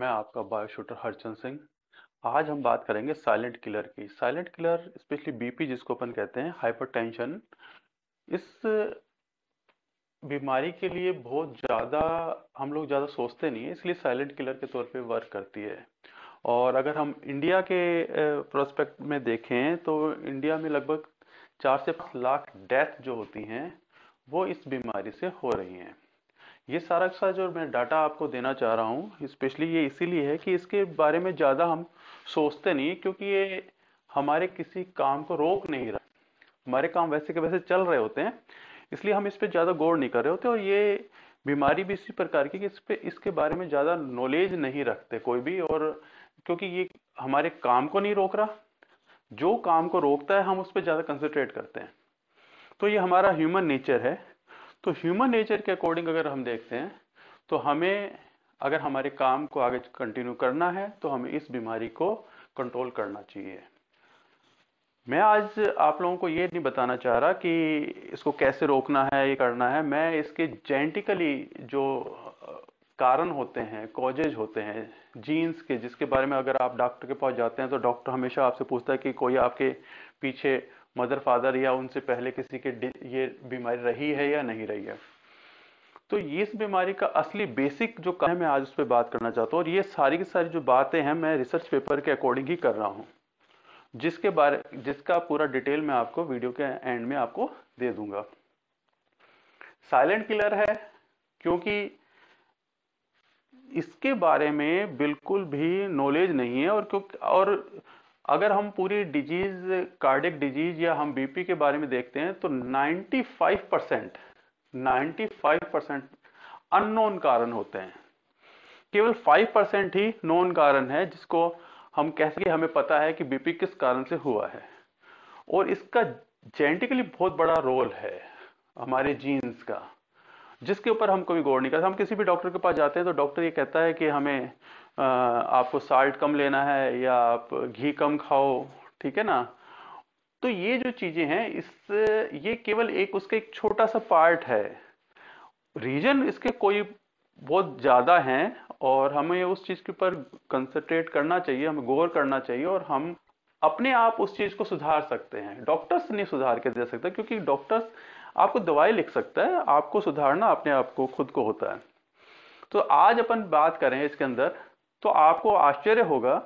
मैं आपका बायोशूटर हरचंद सिंह आज हम बात करेंगे साइलेंट किलर की साइलेंट किलर स्पेशली बीपी जिसको अपन कहते हैं हाइपरटेंशन इस बीमारी के लिए बहुत ज़्यादा हम लोग ज़्यादा सोचते नहीं है इसलिए साइलेंट किलर के तौर पे वर्क करती है और अगर हम इंडिया के प्रोस्पेक्ट में देखें तो इंडिया में लगभग चार से पाँच लाख डेथ जो होती हैं वो इस बीमारी से हो रही हैं ये सारा सा जो मैं डाटा आपको देना चाह रहा हूँ स्पेशली ये इसीलिए है कि इसके बारे में ज़्यादा हम सोचते नहीं क्योंकि ये हमारे किसी काम को रोक नहीं रहा हमारे काम वैसे के वैसे चल रहे होते हैं इसलिए हम इस पर ज़्यादा गौर नहीं कर रहे होते और ये बीमारी भी इसी प्रकार की कि इस पर इसके बारे में ज़्यादा नॉलेज नहीं रखते कोई भी और क्योंकि ये हमारे काम को नहीं रोक रहा जो काम को रोकता है हम उस पर ज़्यादा कंसनट्रेट करते हैं तो ये हमारा ह्यूमन नेचर है तो ह्यूमन नेचर के अकॉर्डिंग अगर हम देखते हैं तो हमें अगर हमारे काम को आगे कंटिन्यू करना है तो हमें इस बीमारी को कंट्रोल करना चाहिए मैं आज आप लोगों को ये नहीं बताना चाह रहा कि इसको कैसे रोकना है ये करना है मैं इसके जेनेटिकली जो कारण होते हैं कॉजेज होते हैं जीन्स के जिसके बारे में अगर आप डॉक्टर के पास जाते हैं तो डॉक्टर हमेशा आपसे पूछता है कि कोई आपके पीछे मदर फादर या उनसे पहले किसी के ये बीमारी रही है या नहीं रही है तो ये इस बीमारी का असली बेसिक जो है मैं आज उस पर बात करना चाहता हूँ और ये सारी की सारी जो बातें हैं मैं रिसर्च पेपर के अकॉर्डिंग ही कर रहा हूँ जिसके बारे जिसका पूरा डिटेल मैं आपको वीडियो के एंड में आपको दे दूंगा साइलेंट किलर है क्योंकि इसके बारे में बिल्कुल भी नॉलेज नहीं है और क्योंकि और अगर हम पूरी डिजीज कार्डिक डिजीज या हम बीपी के बारे में देखते हैं तो 95 परसेंट नाइन्टी परसेंट अननोन कारण होते हैं केवल 5 परसेंट ही नोन कारण है जिसको हम कह सके हमें पता है कि बीपी किस कारण से हुआ है और इसका जेनेटिकली बहुत बड़ा रोल है हमारे जीन्स का जिसके ऊपर हम कभी गौर नहीं करते हम किसी भी डॉक्टर के पास जाते हैं तो डॉक्टर ये कहता है कि हमें आपको साल्ट कम लेना है या आप घी कम खाओ ठीक है ना तो ये जो चीज़ें हैं इस ये केवल एक उसका एक छोटा सा पार्ट है रीजन इसके कोई बहुत ज़्यादा हैं और हमें उस चीज़ के ऊपर कंसंट्रेट करना चाहिए हमें गौर करना चाहिए और हम अपने आप उस चीज़ को सुधार सकते हैं डॉक्टर्स नहीं सुधार के दे सकते क्योंकि डॉक्टर्स आपको दवाई लिख सकता है आपको सुधारना अपने आप को खुद को होता है तो आज अपन बात करें इसके अंदर तो आपको आश्चर्य होगा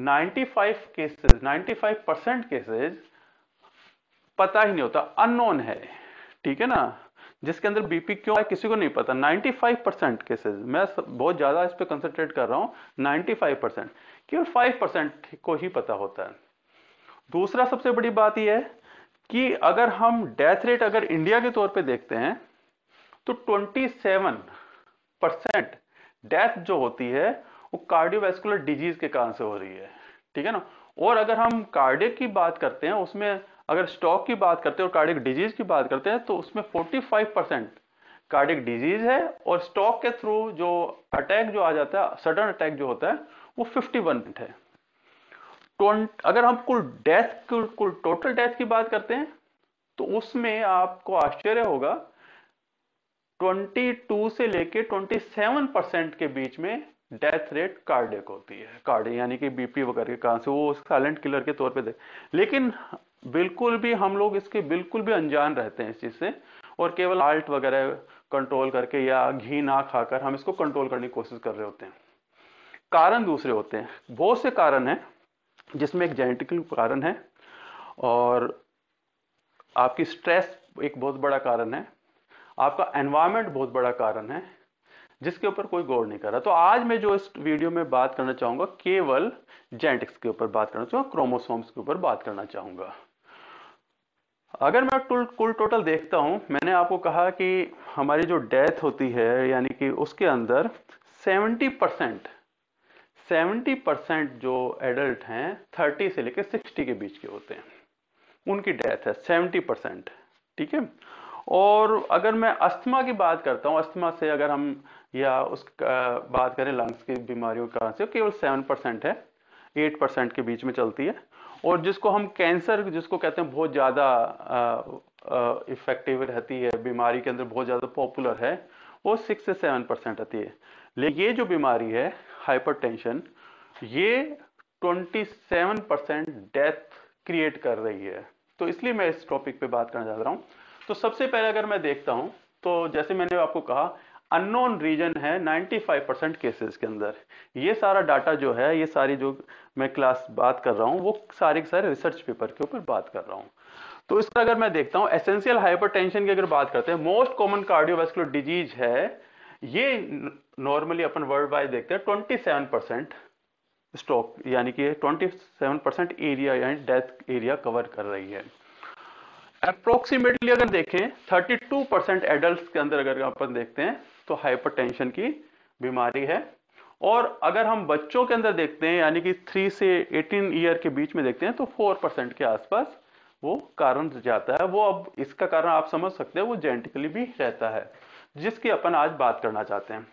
95 केसेस 95 परसेंट केसेज पता ही नहीं होता अननोन है ठीक है ना जिसके अंदर बीपी क्यों है किसी को नहीं पता 95 परसेंट केसेज मैं बहुत ज़्यादा इस पर कंसनट्रेट कर रहा हूं 95 परसेंट केवल 5 परसेंट को ही पता होता है दूसरा सबसे बड़ी बात यह है कि अगर हम डेथ रेट अगर इंडिया के तौर पे देखते हैं तो 27 परसेंट डेथ जो होती है वो कार्डियोवैस्कुलर डिजीज के कारण से हो रही है ठीक है ना और अगर हम कार्डिक की बात करते हैं उसमें अगर स्टॉक की बात करते हैं और कार्डिक डिजीज की बात करते हैं तो उसमें 45 परसेंट कार्डिक डिजीज है और स्टॉक के थ्रू जो अटैक जो आ जाता है सडन अटैक जो होता है वो 51 है अगर हम कुल डेथ कुल कुल टोटल डेथ की बात करते हैं तो उसमें आपको आश्चर्य होगा 22 से लेके 27 परसेंट के बीच में डेथ रेट कार्डिक होती है कार्ड यानी कि बीपी वगैरह के कारण से वो साइलेंट किलर के तौर पे दे लेकिन बिल्कुल भी हम लोग इसके बिल्कुल भी अनजान रहते हैं इस चीज़ से और केवल आल्ट वगैरह कंट्रोल करके या घी ना खाकर हम इसको कंट्रोल करने की कोशिश कर रहे होते हैं कारण दूसरे होते हैं बहुत से कारण हैं जिसमें एक जेनेटिकल कारण है और आपकी स्ट्रेस एक बहुत बड़ा कारण है आपका एनवायरमेंट बहुत बड़ा कारण है जिसके ऊपर कोई गौर नहीं कर रहा तो आज मैं जो इस वीडियो में बात करना चाहूंगा केवल जेनेटिक्स के ऊपर बात करना चाहूंगा क्रोमोसोम्स के ऊपर बात करना चाहूंगा अगर मैं कुल कुल टोटल देखता हूं मैंने आपको कहा कि हमारी जो डेथ होती है यानी कि उसके अंदर 70 परसेंट 70 परसेंट जो एडल्ट हैं 30 से लेकर 60 के बीच के होते हैं उनकी डेथ है 70 परसेंट ठीक है और अगर मैं अस्थमा की बात करता हूँ अस्थमा से अगर हम या उस बात करें लंग्स की बीमारियों का से केवल सेवन परसेंट है एट परसेंट के बीच में चलती है और जिसको हम कैंसर जिसको कहते हैं बहुत ज़्यादा इफ़ेक्टिव रहती है बीमारी के अंदर बहुत ज़्यादा पॉपुलर है वो सिक्स से सेवन परसेंट रहती है लेकिन ये जो बीमारी है हाइपरटेंशन ये 27 परसेंट डेथ क्रिएट कर रही है तो इसलिए मैं इस टॉपिक पे बात करना चाह रहा हूं तो सबसे पहले अगर मैं देखता हूं तो जैसे मैंने आपको कहा अननोन रीजन है 95 परसेंट केसेस के अंदर ये सारा डाटा जो है ये सारी जो मैं क्लास बात कर रहा हूं वो सारे के सारे रिसर्च पेपर के ऊपर बात कर रहा हूं तो इसका अगर मैं देखता हूँ एसेंशियल हाइपरटेंशन की अगर बात करते हैं मोस्ट कॉमन कार्डियोवेस्कुलर डिजीज है ये नॉर्मली अपन वर्ल्ड वाइज देखते हैं ट्वेंटी सेवन परसेंट स्टॉक यानी कि ट्वेंटी सेवन परसेंट एरिया यानी डेथ एरिया कवर कर रही है अप्रोक्सीमेटली अगर देखें थर्टी टू परसेंट एडल्ट के अंदर अगर अपन देखते हैं तो हाइपर की बीमारी है और अगर हम बच्चों के अंदर देखते हैं यानी कि थ्री से एटीन ईयर के बीच में देखते हैं तो फोर परसेंट के आसपास वो कारण जाता है वो अब इसका कारण आप समझ सकते हैं वो जेनेटिकली भी रहता है जिसकी अपन आज बात करना चाहते हैं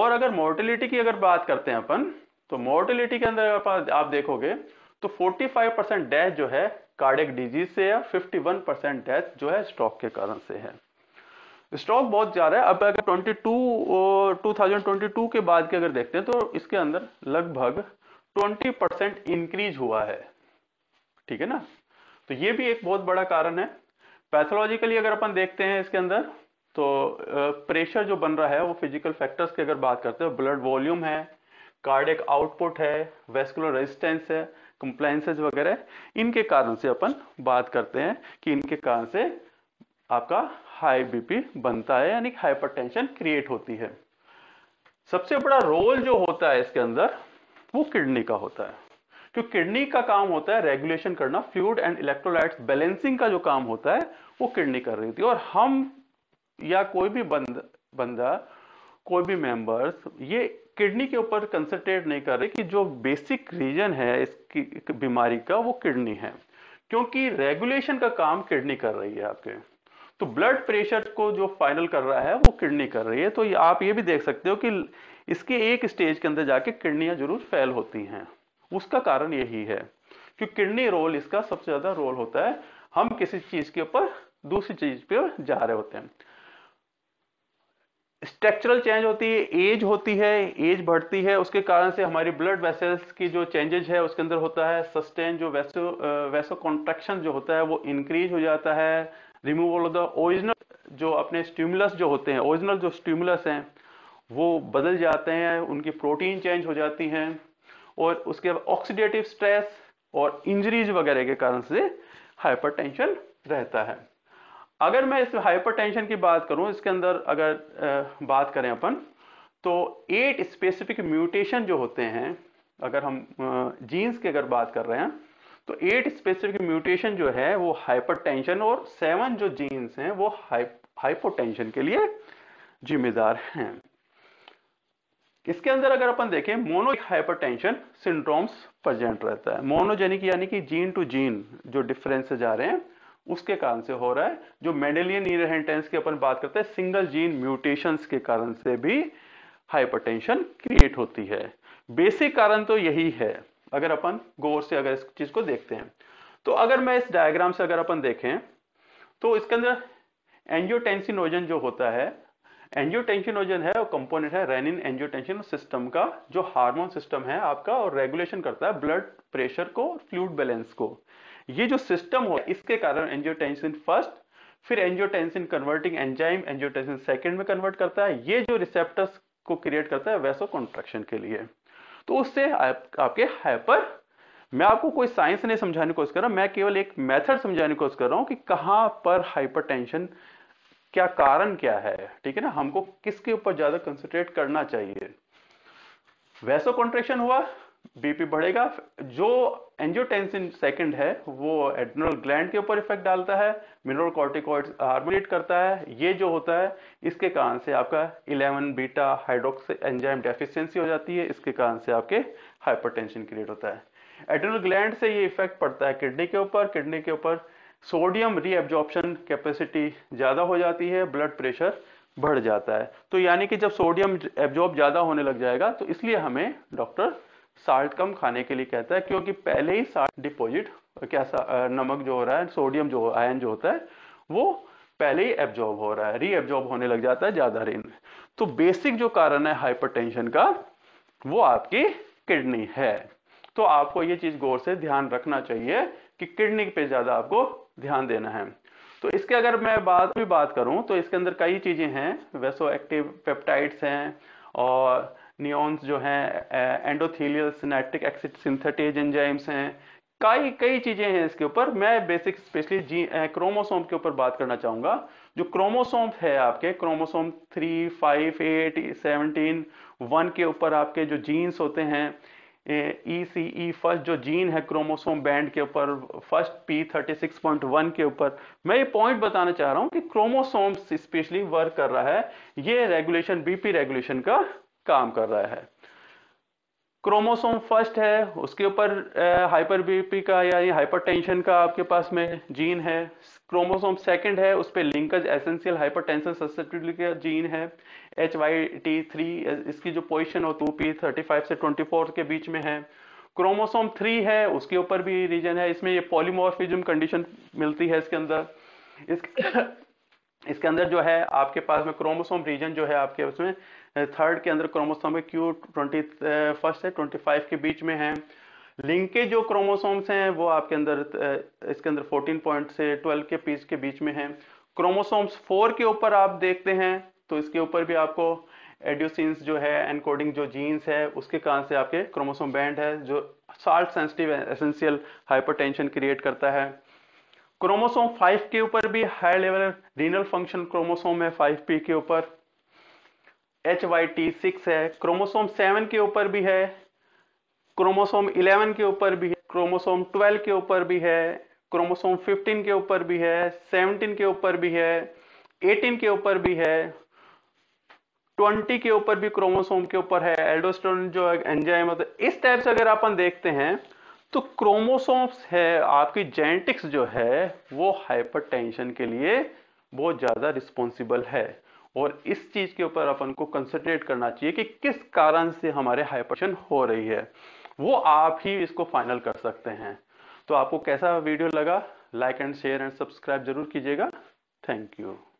और अगर मोर्टिलिटी की अगर बात करते हैं अपन तो मोर्टिलिटी के अंदर आप देखोगे तो 45 परसेंट डेथ जो है कार्डिक डिजीज से है 51 परसेंट डेथ जो है स्ट्रोक के कारण से है स्ट्रोक बहुत ज़्यादा है अब अगर 22 2022 के बाद के अगर देखते हैं तो इसके अंदर लगभग 20 परसेंट इंक्रीज हुआ है ठीक है ना तो ये भी एक बहुत बड़ा कारण है पैथोलॉजिकली अगर अपन देखते हैं इसके अंदर तो प्रेशर जो बन रहा है वो फिजिकल फैक्टर्स की अगर बात करते हैं ब्लड वॉल्यूम है कार्डिक आउटपुट है वेस्कुलर रेजिस्टेंस है कंप्लाइंसेज वगैरह इनके कारण से अपन बात करते हैं कि इनके कारण से आपका हाई बीपी बनता है यानी हाइपरटेंशन क्रिएट होती है सबसे बड़ा रोल जो होता है इसके अंदर वो किडनी का होता है क्योंकि किडनी का काम होता है रेगुलेशन करना फ्यूड एंड इलेक्ट्रोलाइट्स बैलेंसिंग का जो काम होता है वो किडनी कर रही थी और हम या कोई भी बंद बंदा कोई भी मेंबर्स ये किडनी के ऊपर कंसंट्रेट नहीं कर रहे कि जो बेसिक रीजन है इसकी बीमारी का वो किडनी है क्योंकि रेगुलेशन का काम किडनी कर रही है आपके तो ब्लड प्रेशर को जो फाइनल कर रहा है वो किडनी कर रही है तो आप ये भी देख सकते हो कि इसके एक स्टेज के अंदर जाके किडनियां जरूर फेल होती हैं उसका कारण यही है कि किडनी रोल इसका सबसे ज़्यादा रोल होता है हम किसी चीज़ के ऊपर दूसरी चीज़ पे जा रहे होते हैं स्ट्रक्चरल चेंज होती है एज होती है एज बढ़ती है उसके कारण से हमारी ब्लड वेसल्स की जो चेंजेज है उसके अंदर होता है सस्टेन जो वैसो वैसो कॉन्ट्रेक्शन जो होता है वो इंक्रीज हो जाता है रिमूवल ऑफ द ओरिजिनल जो अपने स्ट्यूमुलस जो होते हैं ओरिजिनल जो स्ट्यूमुलस हैं वो बदल जाते हैं उनकी प्रोटीन चेंज हो जाती हैं और उसके बाद ऑक्सीडेटिव स्ट्रेस और इंजरीज वगैरह के कारण से हाइपरटेंशन रहता है अगर मैं इस हाइपरटेंशन की बात करूं इसके अंदर अगर बात करें अपन तो एट स्पेसिफिक म्यूटेशन जो होते हैं अगर हम जीन्स की अगर बात कर रहे हैं तो एट स्पेसिफिक म्यूटेशन जो है वो हाइपरटेंशन और सेवन जो जीन्स हैं वो हाइपोटेंशन के लिए जिम्मेदार हैं इसके अंदर अगर अपन देखें मोनो हाइपरटेंशन सिंड्रोम्स प्रेजेंट रहता है मोनोजेनिक यानी कि जीन टू जीन जो डिफरेंसेज आ रहे हैं उसके कारण से हो रहा है जो मेडेलियन इनहेरिटेंस की अपन बात करते हैं सिंगल जीन म्यूटेशन के कारण से भी हाइपरटेंशन क्रिएट होती है बेसिक कारण तो यही है अगर अपन गौर से अगर इस चीज को देखते हैं तो अगर मैं इस डायग्राम से अगर अपन देखें तो इसके अंदर एंजियोटेंसिनोजन जो होता है एंजियोटेंसिनोजन है और कंपोनेंट है रेनिन एंजियोटेंशन सिस्टम का जो हार्मोन सिस्टम है आपका और रेगुलेशन करता है ब्लड प्रेशर को फ्लूड बैलेंस को ये जो सिस्टम हो इसके कारण एंजियोटेंसिन फर्स्ट फिर angiotensin converting enzyme angiotensin second में कन्वर्ट करता है ये जो रिसेप्टर्स को क्रिएट करता है वैसो कॉन्ट्रेक्शन के लिए तो उससे आप, आपके हाइपर मैं आपको कोई साइंस नहीं समझाने की कोशिश कर रहा मैं केवल एक मेथड समझाने की कोशिश कर रहा हूं कि कहां पर हाइपरटेंशन क्या कारण क्या है ठीक है ना हमको किसके ऊपर ज्यादा कंसंट्रेट करना चाहिए वैसो कॉन्ट्रेक्शन हुआ बीपी बढ़ेगा जो एंजियोटेंसिन सेकंड है वो एड्रनल ग्लैंड के ऊपर इफेक्ट डालता है मिनरल कॉर्टिकॉइड हार्मोनेट करता है ये जो होता है इसके कारण से आपका eleven beta hydroxy enzyme deficiency हो जाती है इसके कारण से आपके हाइपरटेंशन क्रिएट होता है एड्रनल ग्लैंड से ये इफेक्ट पड़ता है किडनी के ऊपर किडनी के ऊपर सोडियम रीएब्जॉर्प्शन कैपेसिटी ज़्यादा हो जाती है ब्लड प्रेशर बढ़ जाता है तो यानी कि जब सोडियम एब्जॉर्ब ज़्यादा होने लग जाएगा तो इसलिए हमें डॉक्टर साल्ट कम खाने के लिए कहता है क्योंकि पहले ही साल्ट डिपॉजिट कैसा नमक जो हो रहा है सोडियम जो आयन जो होता है वो पहले ही एब्जॉर्ब हो रहा है री एब्जॉर्ब होने लग जाता है ज़्यादा रेन में तो बेसिक जो कारण है हाइपरटेंशन का वो आपकी किडनी है तो आपको ये चीज़ गौर से ध्यान रखना चाहिए कि किडनी पे ज़्यादा आपको ध्यान देना है तो इसके अगर मैं बात भी बात करूं तो इसके अंदर कई चीज़ें हैं वैसो एक्टिव पेप्टाइड्स हैं और नियॉन्स जो हैं एंडोथीलियल सिनेटिक एक्सिट सिंथेटेज एंजाइम्स हैं कई कई चीज़ें हैं इसके ऊपर मैं बेसिक स्पेशली जी क्रोमोसोम के ऊपर बात करना चाहूँगा जो क्रोमोसोम है आपके chromosome three five eight seventeen one के ऊपर आपके जो जीन्स होते हैं ई सी ई फर्स्ट जो जीन है क्रोमोसोम बैंड के ऊपर first P thirty six point one के ऊपर मैं ये पॉइंट बताना चाह रहा हूँ कि क्रोमोसोम स्पेशली वर्क कर रहा है ये रेगुलेशन बीपी रेगुलेशन का काम कर रहा है क्रोमोसोम फर्स्ट है उसके ऊपर हाइपर बीपी का यानी हाइपरटेंशन का आपके पास में जीन है क्रोमोसोम सेकंड है उस पर लिंकज एसेंशियल हाइपरटेंशन टेंशन का जीन है एच वाई टी थ्री इसकी जो पोजिशन हो टू तो पी थर्टी फाइव से ट्वेंटी फोर के बीच में है क्रोमोसोम थ्री है उसके ऊपर भी रीजन है इसमें ये पॉलीमॉर्फिज्म कंडीशन मिलती है इसके अंदर इसके इसके अंदर जो है आपके पास में क्रोमोसोम रीजन जो है आपके उसमें थर्ड के अंदर क्रोमोसोम है क्यू ट्वेंटी फर्स्ट से ट्वेंटी फाइव के बीच में है लिंकेज जो क्रोमोसोम्स हैं वो आपके अंदर इसके अंदर फोर्टीन पॉइंट से ट्वेल्व के पीस के बीच में है क्रोमोसोम्स फोर के ऊपर आप देखते हैं तो इसके ऊपर भी आपको एड्यूसिंस जो है एनकोडिंग जो जीन्स है उसके कारण से आपके क्रोमोसोम बैंड है जो salt sensitive essential hypertension create करता है क्रोमोसोम 5 के ऊपर भी high level renal function chromosome है 5p के ऊपर एच वाई टी सिक्स है क्रोमोसोम 7 के ऊपर भी है क्रोमोसोम 11 के ऊपर भी है क्रोमोसोम 12 के ऊपर भी है क्रोमोसोम 15 के ऊपर भी है 17 के ऊपर भी है 18 के ऊपर भी है 20 के ऊपर भी क्रोमोसोम के ऊपर है एल्डोस्टोन जो एंजाइम मतलब इस टाइप से अगर अपन देखते हैं तो क्रोमोसोम्स है आपकी जेनेटिक्स जो है वो हाइपरटेंशन के लिए बहुत ज़्यादा रिस्पॉन्सिबल है और इस चीज़ के ऊपर अपन को कंसंट्रेट करना चाहिए कि किस कारण से हमारे हाइपरटेंशन हो रही है वो आप ही इसको फाइनल कर सकते हैं तो आपको कैसा वीडियो लगा like and share and subscribe जरूर कीजिएगा थैंक यू